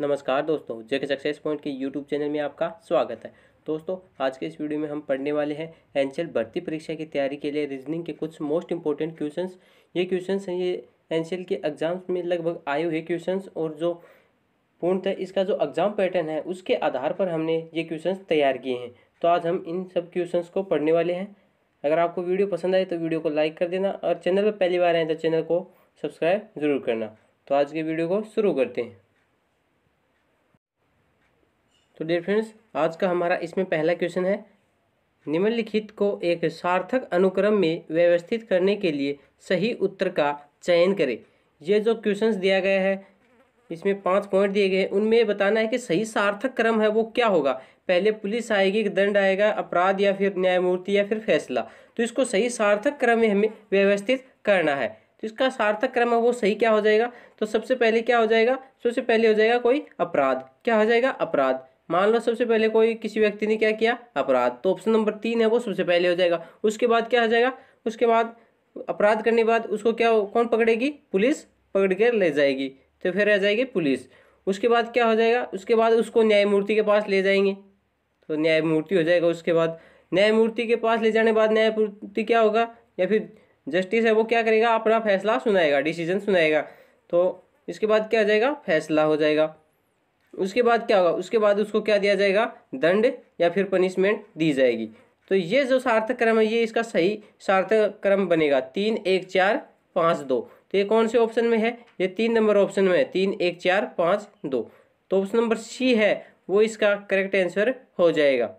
नमस्कार दोस्तों JK success point के यूट्यूब चैनल में आपका स्वागत है दोस्तों आज के इस वीडियो में हम पढ़ने वाले हैं एनसीएल भर्ती परीक्षा की तैयारी के लिए रीजनिंग के कुछ मोस्ट इंपॉर्टेंट क्वेश्चंस ये क्वेश्चंस हैं ये एनसीएल के एग्जाम्स में लगभग आए हुए क्वेश्चन और जो पूर्णतः इसका जो एग्ज़ाम पैटर्न है उसके आधार पर हमने ये क्वेश्चन तैयार किए हैं तो आज हम इन सब क्वेश्चन को पढ़ने वाले हैं अगर आपको वीडियो पसंद आए तो वीडियो को लाइक कर देना और चैनल पर पहली बार आए तो चैनल को सब्सक्राइब जरूर करना तो आज के वीडियो को शुरू करते हैं तो डियर फ्रेंड्स आज का हमारा इसमें पहला क्वेश्चन है निम्नलिखित को एक सार्थक अनुक्रम में व्यवस्थित करने के लिए सही उत्तर का चयन करें यह जो क्वेश्चन दिया गया है इसमें पांच पॉइंट दिए गए हैं उनमें बताना है कि सही सार्थक क्रम है वो क्या होगा पहले पुलिस आएगी दंड आएगा अपराध या फिर न्यायमूर्ति या फिर फैसला तो इसको सही सार्थक क्रम में हमें व्यवस्थित करना है तो इसका सार्थक क्रम है वो सही क्या हो जाएगा तो सबसे पहले क्या हो जाएगा सबसे पहले हो जाएगा कोई अपराध क्या हो जाएगा अपराध मान लो सबसे पहले कोई किसी व्यक्ति ने क्या किया अपराध तो ऑप्शन नंबर तीन है वो सबसे पहले हो जाएगा उसके बाद क्या हो जाएगा उसके बाद अपराध करने के बाद उसको क्या कौन पकड़ेगी पुलिस पकड़ कर ले जाएगी तो फिर रह जाएगी पुलिस उसके बाद क्या हो जाएगा उसके बाद उसको न्यायमूर्ति के पास ले जाएंगे तो न्यायमूर्ति हो जाएगा उसके बाद न्यायमूर्ति के पास ले जाने के बाद न्यायमूर्ति क्या होगा या फिर जस्टिस है वो क्या करेगा अपना फैसला सुनाएगा डिसीजन सुनाएगा तो इसके बाद क्या हो जाएगा फैसला हो जाएगा उसके बाद क्या होगा उसके बाद उसको क्या दिया जाएगा दंड या फिर पनिशमेंट दी जाएगी तो ये जो सार्थक क्रम है ये इसका सही सार्थक क्रम बनेगा तीन एक चार पाँच दो तो ये कौन से ऑप्शन में है ये तीन नंबर ऑप्शन में है तीन एक चार पाँच दो तो ऑप्शन नंबर सी है वो इसका करेक्ट आंसर हो जाएगा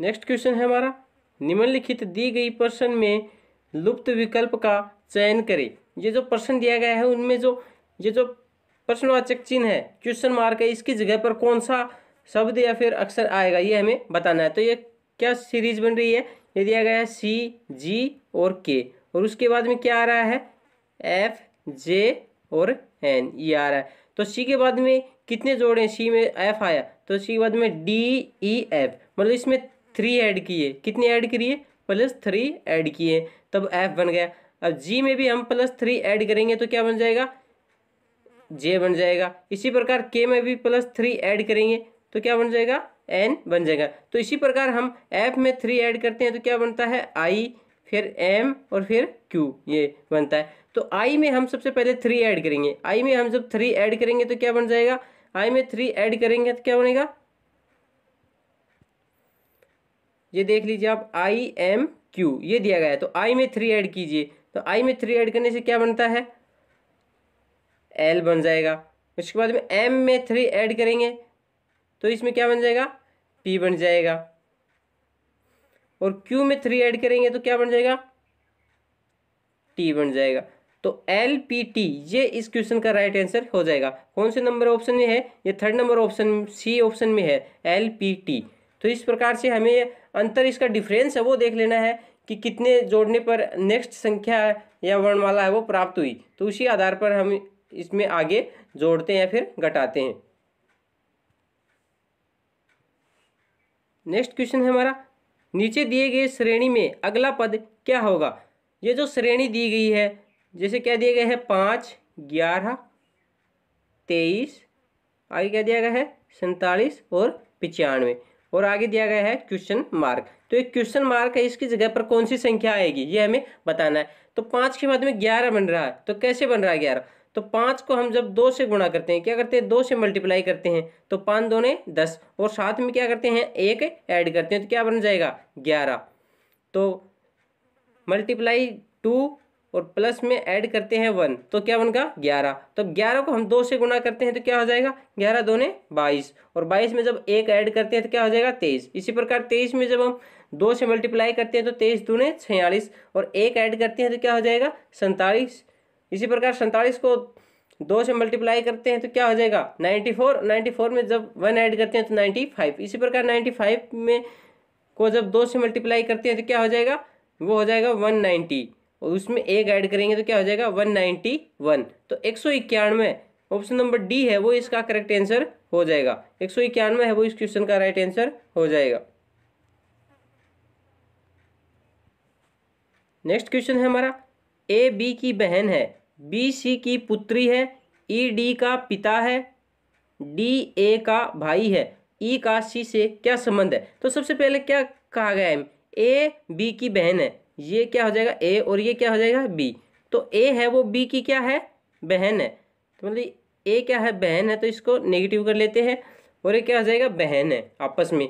नेक्स्ट क्वेश्चन है हमारा निम्नलिखित दी गई प्रश्न में लुप्त विकल्प का चयन करें ये जो प्रश्न दिया गया है उनमें जो ये जो प्रश्नवाचक चिन्ह है क्वेश्चन मार्क है इसकी जगह पर कौन सा शब्द या फिर अक्षर आएगा ये हमें बताना है तो ये क्या सीरीज बन रही है ये दिया गया है सी जी और के और उसके बाद में क्या आ रहा है एफ जे और एन ये आ रहा है तो सी के बाद में कितने जोड़े हैं सी में एफ आया तो सी के बाद में डी ई एफ मतलब इसमें थ्री ऐड किए कितने ऐड करिए प्लस थ्री ऐड किए तब एफ बन गया अब जी में भी हम प्लस थ्री ऐड करेंगे तो क्या बन जाएगा जे बन जाएगा इसी प्रकार के में भी प्लस थ्री ऐड करेंगे तो क्या बन जाएगा एन बन जाएगा तो इसी प्रकार हम एफ में थ्री ऐड करते हैं तो क्या बनता है आई फिर एम और फिर क्यू ये बनता है तो आई में हम सबसे पहले थ्री ऐड करेंगे आई में हम जब थ्री ऐड करेंगे तो क्या बन जाएगा आई में थ्री ऐड करेंगे तो क्या बनेगा ये देख लीजिए आप आई एम क्यू ये दिया गया है तो आई में थ्री ऐड कीजिए तो आई में थ्री ऐड करने से क्या बनता है एल बन जाएगा उसके बाद में एम में थ्री ऐड करेंगे तो इसमें क्या बन जाएगा पी बन जाएगा और क्यू में थ्री ऐड करेंगे तो क्या बन जाएगा टी बन जाएगा तो एल पी टी ये इस क्वेश्चन का राइट आंसर हो जाएगा कौन से नंबर ऑप्शन में है ये third number option C option में है एल पी टी तो इस प्रकार से हमें अंतर इसका डिफरेंस है वो देख लेना है कि कितने जोड़ने पर नेक्स्ट संख्या या वर्णमाला है वो प्राप्त हुई तो उसी आधार पर हम इसमें आगे जोड़ते हैं फिर घटाते हैं नेक्स्ट क्वेश्चन है हमारा नीचे दिए गए श्रेणी में अगला पद क्या होगा ये जो श्रेणी दी गई है जैसे क्या दिया गया है पाँच ग्यारह तेईस आगे क्या दिया गया है सैंतालीस और पचानवे और आगे दिया गया है क्वेश्चन मार्क तो एक क्वेश्चन मार्क है इसकी जगह पर कौन सी संख्या आएगी ये हमें बताना है तो पाँच के बाद में ग्यारह बन रहा है तो कैसे बन रहा है ग्यारह तो पाँच को हम जब दो से गुणा करते हैं क्या करते हैं दो से मल्टीप्लाई करते हैं तो पाँच दो ने दस और साथ में क्या करते हैं एक ऐड करते हैं तो क्या बन जाएगा ग्यारह तो मल्टीप्लाई टू और प्लस में ऐड करते हैं वन तो क्या बनगा ग्यारह तो ग्यारह को हम दो से गुणा करते हैं तो क्या हो जाएगा ग्यारह दो ने बाईस और बाईस में जब एक ऐड करते हैं तो क्या हो जाएगा तेईस इसी प्रकार तेईस में जब हम दो से मल्टीप्लाई करते हैं तो तेईस दो ने छियालीस और एक ऐड करते हैं तो क्या हो जाएगा सैंतालीस इसी प्रकार सैंतालीस को दो से मल्टीप्लाई करते हैं तो क्या हो जाएगा नाइन्टी फोर नाइन्टी फोर में जब वन ऐड करते हैं तो नाइन्टी फाइव इसी प्रकार नाइन्टी फाइव में को जब दो से मल्टीप्लाई करते हैं तो क्या हो जाएगा वो हो जाएगा वन नाइन्टी और उसमें एक ऐड करेंगे तो क्या हो जाएगा वन नाइन्टी वन तो एक सौ इक्यानवे ऑप्शन नंबर डी है वो इसका करेक्ट आंसर हो जाएगा एक सौ इक्यानवे है वो इस क्वेश्चन का राइट आंसर हो जाएगा नेक्स्ट क्वेश्चन है हमारा ए बी की बहन है बी सी की पुत्री है ई डी का पिता है डी ए का भाई है ई का सी से क्या संबंध है तो सबसे पहले क्या कहा गया है ए बी की बहन है ये क्या हो जाएगा ए और ये क्या हो जाएगा बी तो ए है वो बी की क्या है बहन है तो मतलब ए क्या है बहन है तो इसको नेगेटिव कर लेते हैं और ये क्या हो जाएगा बहन है आपस में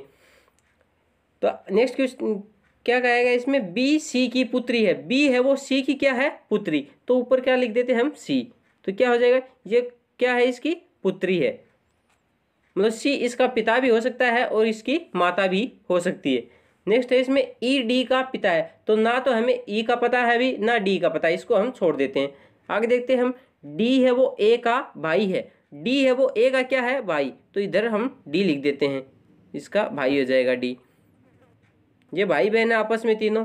तो नेक्स्ट क्वेश्चन क्या कहेगा इसमें बी सी की पुत्री है बी है वो सी की क्या है पुत्री तो ऊपर क्या लिख देते हैं हम सी तो क्या हो जाएगा ये क्या है इसकी पुत्री है मतलब सी इसका पिता भी हो सकता है और इसकी माता भी हो सकती है नेक्स्ट है इसमें ई डी का पिता है तो ना तो हमें ई e का पता है अभी ना डी का पता है इसको हम छोड़ देते हैं आगे देखते हैं हम डी है वो ए का भाई है डी है वो ए का क्या है भाई तो इधर हम डी लिख देते हैं इसका भाई हो जाएगा डी ये भाई बहन है आपस में तीनों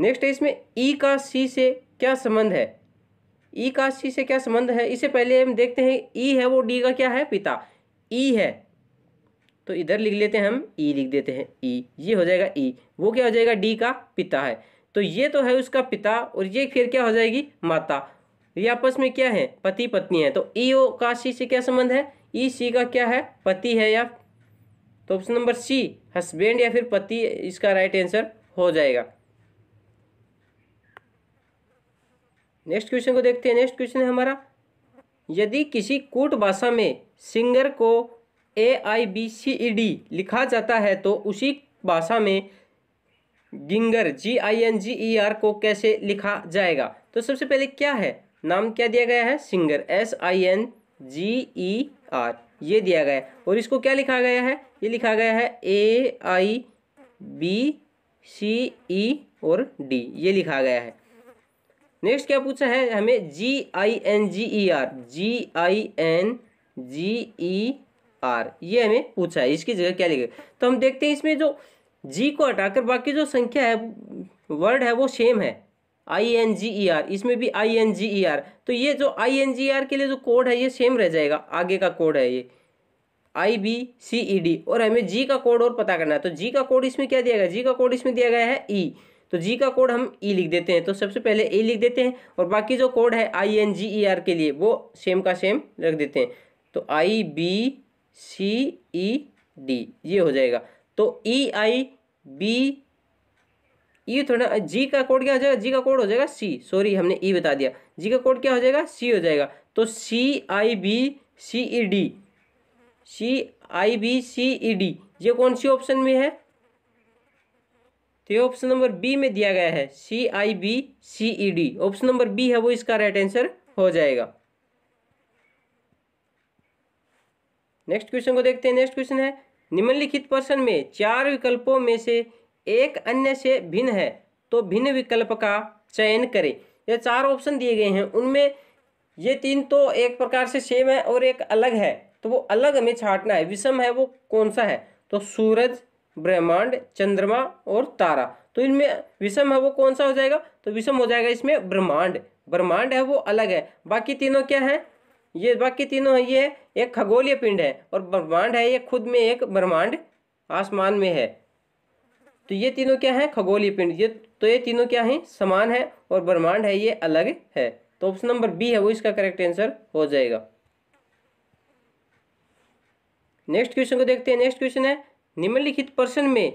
नेक्स्ट है इसमें ई e का सी से क्या संबंध है ई e का सी से क्या संबंध है इससे पहले हम देखते हैं ई e है वो डी का क्या है पिता ई है तो इधर लिख लेते हैं हम ई लिख देते हैं ई ये हो जाएगा ई वो क्या हो जाएगा डी का पिता है तो ये तो है उसका पिता और ये फिर क्या हो जाएगी माता ये आपस में क्या है पति पत्नी है तो ई ओ का सी से क्या संबंध है ई सी का क्या है पति है या तो ऑप्शन नंबर सी हस्बैंड या फिर पति इसका राइट आंसर हो जाएगा नेक्स्ट क्वेश्चन को देखते हैं नेक्स्ट क्वेश्चन है हमारा यदि किसी कूट भाषा में सिंगर को ए आई बी सी ई डी लिखा जाता है तो उसी भाषा में ginger G I N G E R को कैसे लिखा जाएगा तो सबसे पहले क्या है नाम क्या दिया गया है singer S I N G E R ये दिया गया है और इसको क्या लिखा गया है ये लिखा गया है ए आई बी सी ई और डी ये लिखा गया है नेक्स्ट क्या पूछा है हमें G I N G E R G I N G E R ये हमें पूछा है इसकी जगह क्या लिखा तो हम देखते हैं इसमें जो जी को हटाकर बाकी जो संख्या है वर्ड है वो सेम है आई एन जी ई आर इसमें भी आई एन जी ई आर तो ये जो आई एन जी आर के लिए जो कोड है ये सेम रह जाएगा आगे का कोड है ये आई बी सी ई डी और हमें जी का कोड और पता करना है तो जी का कोड इसमें क्या दिया गया जी का कोड इसमें दिया गया है ई e. तो जी का कोड हम ई e लिख देते हैं तो सबसे पहले ए e लिख देते हैं और बाकी जो कोड है आई एन जी ई आर के लिए वो सेम का सेम रख देते हैं तो आई बी सी ई डी ये हो जाएगा तो ई आई बी ई थोड़ा जी का कोड क्या हो जाएगा जी का कोड हो जाएगा सी सॉरी हमने ई e बता दिया जी का कोड क्या हो जाएगा सी हो जाएगा तो C I B C E D C I B C E D ये कौन सी ऑप्शन में है तो ये ऑप्शन नंबर बी में दिया गया है C I B C E D option number B है वो इसका राइट आंसर हो जाएगा नेक्स्ट क्वेश्चन को देखते हैं नेक्स्ट क्वेश्चन है निम्नलिखित प्रश्न में चार विकल्पों में से एक अन्य से भिन्न है तो भिन्न विकल्प का चयन करें ये चार ऑप्शन दिए गए हैं उनमें ये तीन तो एक प्रकार से सेम है और एक अलग है तो वो अलग हमें छाटना है विषम है वो कौन सा है तो सूरज ब्रह्मांड चंद्रमा और तारा तो इनमें विषम है वो कौन सा हो जाएगा तो विषम हो जाएगा इसमें ब्रह्मांड ब्रह्मांड है वो अलग है बाकी तीनों क्या है ये बाकी तीनों है ये एक खगोलीय पिंड है और ब्रह्मांड है ये खुद में एक ब्रह्मांड आसमान में है तो ये तीनों क्या हैं खगोलीय पिंड ये तो ये तीनों क्या हैं समान है और ब्रह्मांड है ये अलग है तो ऑप्शन नंबर बी है वो इसका करेक्ट आंसर हो जाएगा नेक्स्ट क्वेश्चन को देखते हैं नेक्स्ट क्वेश्चन है निम्नलिखित प्रश्न में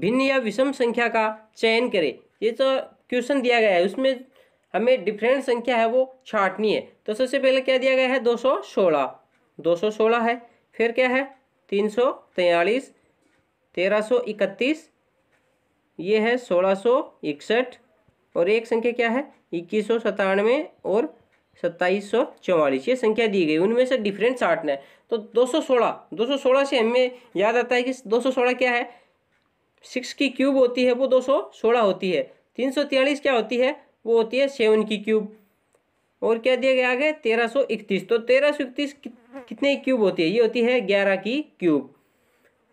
भिन्न या विषम संख्या का चयन करें ये तो क्वेश्चन दिया गया है उसमें हमें डिफरेंट संख्या है वो छाटनी है तो सबसे पहले क्या दिया गया है दो सौ सोलह दो सौ सोलह है फिर क्या है तीन सौ तैंतालीस 1331 ये है सोलह और एक संख्या क्या है इक्कीस सौ और सत्ताईस सौ चौवालीस ये संख्या दी गई उनमें से डिफरेंस साठना है तो 216 216 से हमें याद आता है कि 216 क्या है सिक्स की क्यूब होती है वो 216 होती है तीन सौ तेलीस क्या होती है वो होती है सेवन की क्यूब और क्या दिया गया है तेरह सौ इकतीस तो तेरह सौ इकतीस कितने की क्यूब होती है ये होती है ग्यारह की क्यूब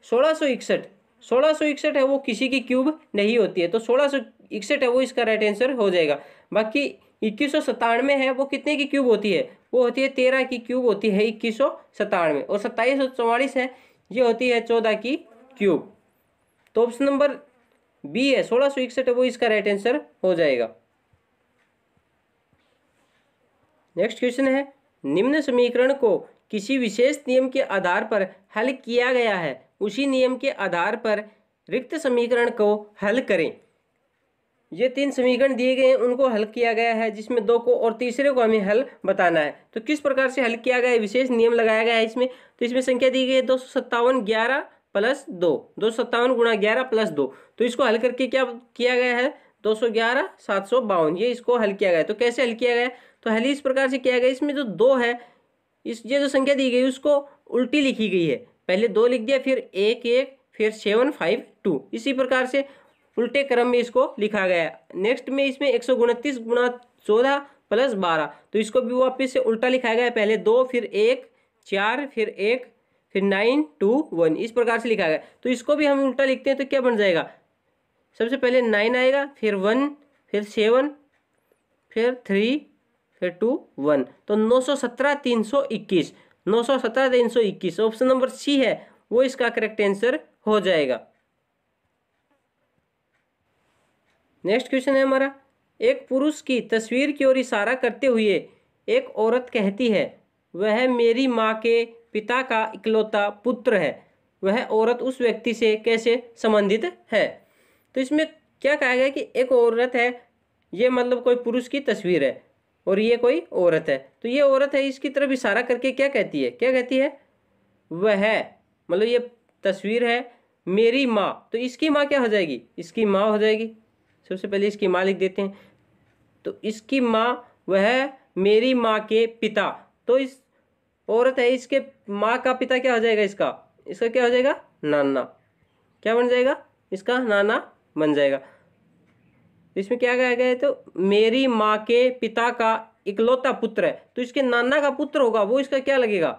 सोलह सौ इकसठ सोलह सौ इकसठ है वो किसी की क्यूब नहीं होती है तो सोलह सौ इकसठ है वो इसका राइट आंसर हो जाएगा बाकी इक्कीस सौ है वो कितने की क्यूब होती है वो होती है तेरह की क्यूब होती है इक्कीस सौ सतानवे और सत्ताईस सौ चौवालीस है ये होती है चौदह की क्यूब तो ऑप्शन नंबर बी है सोलह सौ इकसठ है वो इसका राइट आंसर हो जाएगा नेक्स्ट क्वेश्चन है निम्न समीकरण को किसी विशेष नियम के आधार पर हल किया गया है उसी नियम के आधार पर रिक्त समीकरण को हल करें ये तीन समीकरण दिए गए हैं उनको हल किया गया है जिसमें दो को और तीसरे को हमें हल बताना है तो किस प्रकार से हल किया गया है विशेष नियम लगाया गया है इसमें तो इसमें संख्या दी गई है दो सौ सत्तावन ग्यारह प्लस दो दो सौ सत्तावन गुणा ग्यारह प्लस दो तो इसको हल करके क्या किया गया है दो सौ ग्यारह सात सौ बावन ये इसको हल किया गया तो कैसे हल किया गया तो हल इस प्रकार से किया गया इसमें जो दो है इस ये जो संख्या दी गई उसको उल्टी लिखी गई है पहले दो लिख दिया फिर एक एक फिर सेवन फाइव टू इसी प्रकार से उल्टे क्रम में इसको लिखा गया है नेक्स्ट में इसमें एक सौ उनतीस गुणा चौदह प्लस बारह तो इसको भी वापस से उल्टा लिखाया गया है पहले दो फिर एक चार फिर एक फिर नाइन टू वन इस प्रकार से लिखा गया तो इसको भी हम उल्टा लिखते हैं तो क्या बन जाएगा सबसे पहले नाइन आएगा फिर वन फिर सेवन फिर थ्री फिर टू वन तो नौ सौ सत्रह तीन सौ इक्कीस नौ सौ सत्रह तीन सौ इक्कीस ऑप्शन नंबर सी है वो इसका करेक्ट आंसर हो जाएगा नेक्स्ट क्वेश्चन है हमारा एक पुरुष की तस्वीर की ओर इशारा करते हुए एक औरत कहती है वह मेरी माँ के पिता का इकलौता पुत्र है वह औरत उस व्यक्ति से कैसे संबंधित है तो इसमें क्या कहा गया कि एक औरत है ये मतलब कोई पुरुष की तस्वीर है और ये कोई औरत है तो ये औरत है इसकी तरफ इशारा करके क्या कहती है क्या कहती है वह मतलब ये तस्वीर है मेरी माँ तो इसकी माँ क्या हो जाएगी इसकी माँ हो जाएगी सबसे पहले इसकी माँ लिख देते हैं तो इसकी माँ वह मेरी माँ के पिता तो इस औरत है इसके माँ का पिता क्या हो जाएगा इसका इसका क्या हो जाएगा नाना क्या बन जाएगा इसका नाना बन जाएगा इसमें क्या कहा गया है तो मेरी माँ के पिता का इकलौता पुत्र है तो इसके नाना का पुत्र होगा वो इसका क्या लगेगा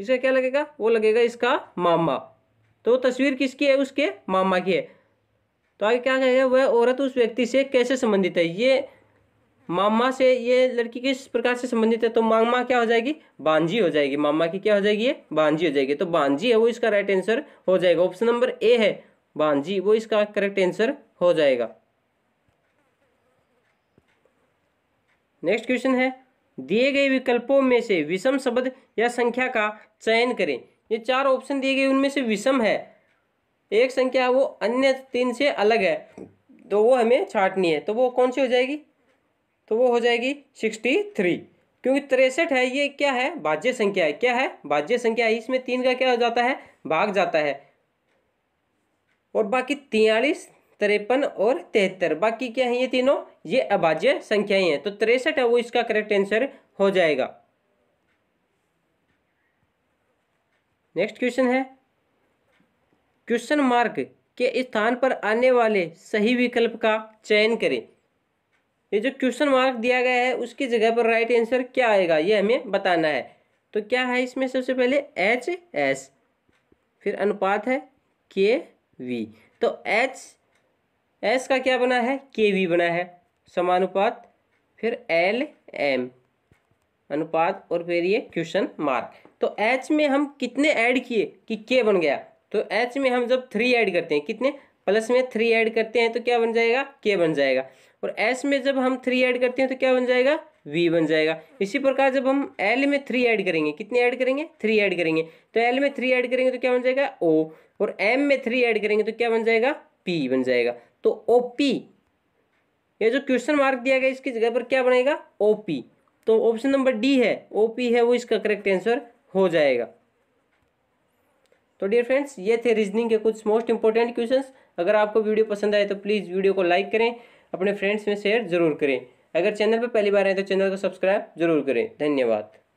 इसका क्या लगेगा वो लगेगा इसका मामा तो तस्वीर किसकी है उसके मामा की है तो आगे क्या कहेगा वह औरत उस व्यक्ति से कैसे संबंधित है ये मामा से ये लड़की किस प्रकार से संबंधित है तो मामा क्या हो जाएगी बांझी हो जाएगी मामा की क्या हो जाएगी ये बांझी हो जाएगी तो बांझी है वो इसका राइट आंसर हो जाएगा ऑप्शन नंबर ए है बांझी वो इसका करेक्ट आंसर हो जाएगा नेक्स्ट क्वेश्चन है दिए गए विकल्पों में से विषम शब्द या संख्या का चयन करें ये चार ऑप्शन दिए गए उनमें से विषम है एक संख्या वो अन्य तीन से अलग है तो वो हमें छाटनी है तो वो कौन सी हो जाएगी तो वो हो जाएगी सिक्सटी थ्री क्योंकि तिरसठ है ये क्या है भाज्य संख्या है क्या है भाज्य संख्या है इसमें तीन का क्या हो जाता है भाग जाता है और बाकी तियालीस तिरपन और तिहत्तर बाकी क्या है ये तीनों ये अभाज्य संख्याएं हैं तो तिरसठ है वो इसका करेक्ट आंसर हो जाएगा नेक्स्ट क्वेश्चन है क्वेश्चन मार्क के स्थान पर आने वाले सही विकल्प का चयन करें ये जो क्वेश्चन मार्क दिया गया है उसकी जगह पर राइट आंसर क्या आएगा ये हमें बताना है तो क्या है इसमें सबसे पहले एच एस फिर अनुपात है के वी तो एच एस का क्या बना है के वी बना है समानुपात फिर एल एम अनुपात और फिर ये क्वेश्चन मार्क तो एच में हम कितने ऐड किए कि के बन गया तो एच में हम जब थ्री ऐड करते हैं कितने प्लस में थ्री ऐड करते हैं तो क्या बन जाएगा के बन जाएगा और एस में जब हम थ्री ऐड करते हैं तो क्या बन जाएगा वी बन जाएगा इसी प्रकार जब हम एल में थ्री ऐड करेंगे कितने ऐड करेंगे थ्री ऐड करेंगे तो एल में थ्री ऐड करेंगे तो क्या बन जाएगा ओ और एम में थ्री ऐड करेंगे तो क्या बन जाएगा पी बन जाएगा तो ओ पी ये जो क्वेश्चन मार्क दिया गया इसकी जगह पर क्या बनेगा ओ पी तो ऑप्शन नंबर डी है ओ पी है वो इसका करेक्ट आंसर हो जाएगा तो डियर फ्रेंड्स ये थे रीजनिंग के कुछ मोस्ट इंपॉर्टेंट क्वेश्चंस अगर आपको वीडियो पसंद आए तो प्लीज़ वीडियो को लाइक करें अपने फ्रेंड्स में शेयर जरूर करें अगर चैनल पर पहली बार आए तो चैनल को सब्सक्राइब जरूर करें धन्यवाद